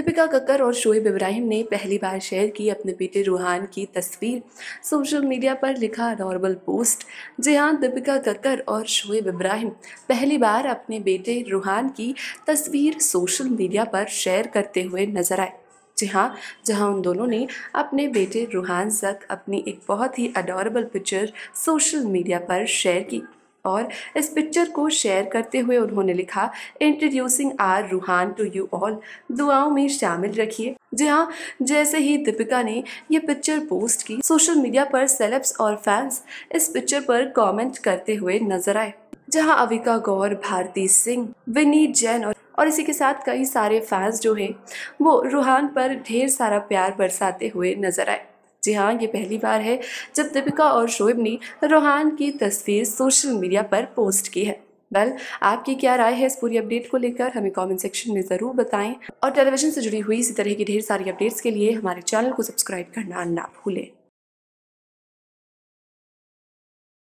दीपिका कक्कर और शोएब इब्राहिम ने पहली बार शेयर की अपने बेटे रूहान की तस्वीर सोशल मीडिया पर लिखा अडोरबल पोस्ट जी हाँ दीपिका कक्कर और शोएब इब्राहिम पहली बार अपने बेटे रूहान की तस्वीर सोशल मीडिया पर शेयर करते हुए नजर आए जी हाँ जहाँ उन दोनों ने अपने बेटे रूहान तक अपनी एक बहुत ही अडोरेबल पिक्चर सोशल मीडिया पर शेयर की और इस पिक्चर को शेयर करते हुए उन्होंने लिखा introducing our Ruhaan to you all दुआओं में शामिल रखिए जी हाँ जैसे ही दीपिका ने ये पिक्चर पोस्ट की सोशल मीडिया पर सेलेब्स और फैंस इस पिक्चर पर कमेंट करते हुए नजर आए जहां अविका गौर भारती सिंह विनीत जैन और और इसी के साथ कई सारे फैंस जो हैं वो रूहान पर ढेर सारा प्यार बरसाते हुए नजर आए जी हाँ ये पहली बार है जब दीपिका और शोएब ने रोहान की तस्वीर सोशल मीडिया पर पोस्ट की है वेल आपकी क्या राय है इस पूरी अपडेट को लेकर हमें कमेंट सेक्शन में ज़रूर बताएं और टेलीविजन से जुड़ी हुई इसी तरह की ढेर सारी अपडेट्स के लिए हमारे चैनल को सब्सक्राइब करना ना भूलें